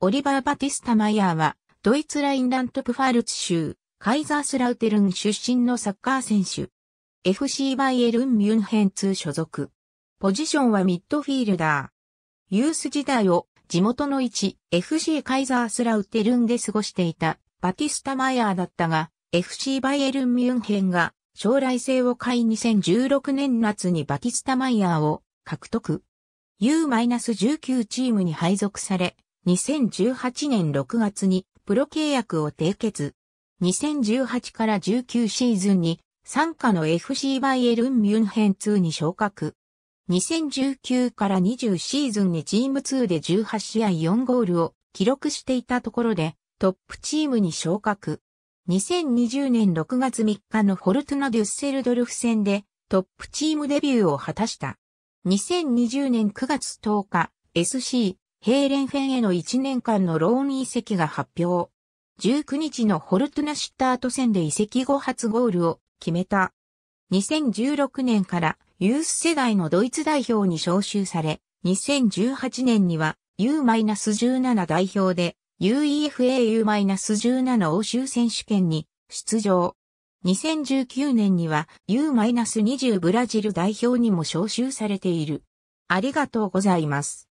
オリバー・バティスタ・マイヤーは、ドイツラインラントプファルツ州、カイザースラウテルン出身のサッカー選手。FC バイエルン・ミュンヘン2所属。ポジションはミッドフィールダー。ユース時代を地元の一 FC カイザースラウテルンで過ごしていたバティスタ・マイヤーだったが、FC バイエルン・ミュンヘンが将来性を買い2016年夏にバティスタ・マイヤーを獲得。U-19 チームに配属され、2018年6月にプロ契約を締結。2018から19シーズンに参加の FC バイエルン・ミュンヘン2に昇格。2019から20シーズンにチーム2で18試合4ゴールを記録していたところでトップチームに昇格。2020年6月3日のフォルトナ・デュッセルドルフ戦でトップチームデビューを果たした。2020年9月10日 SC ヘーレンフェンへの1年間のローン移籍が発表。19日のホルトナシッタート戦で移籍後初ゴールを決めた。2016年からユース世代のドイツ代表に招集され、2018年には U-17 代表で UEFAU-17 欧州選手権に出場。2019年には U-20 ブラジル代表にも招集されている。ありがとうございます。